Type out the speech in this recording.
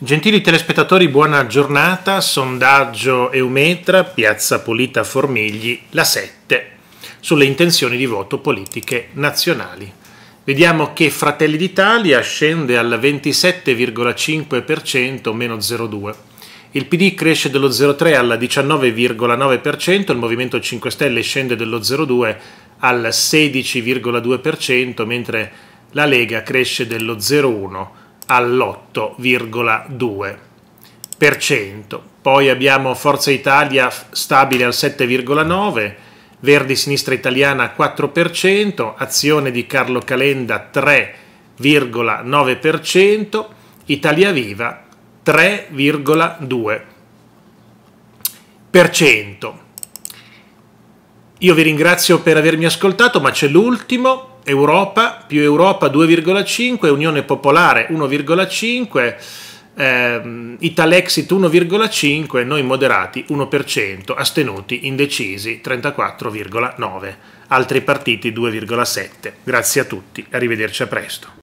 Gentili telespettatori, buona giornata. Sondaggio Eumetra, Piazza Pulita Formigli, la 7, sulle intenzioni di voto politiche nazionali. Vediamo che Fratelli d'Italia scende al 27,5%, meno 0,2%. Il PD cresce dello 0,3 al 19,9%, il Movimento 5 Stelle scende dello 0,2 al 16,2%, mentre la Lega cresce dello 0,1 all'8,2%. Poi abbiamo Forza Italia stabile al 7,9%, Verdi Sinistra Italiana 4%, Azione di Carlo Calenda 3,9%, Italia Viva 3,2%. Io vi ringrazio per avermi ascoltato, ma c'è l'ultimo Europa più Europa 2,5, Unione Popolare 1,5, ehm, Italexit 1,5, noi moderati 1%, astenuti indecisi 34,9, altri partiti 2,7. Grazie a tutti, arrivederci a presto.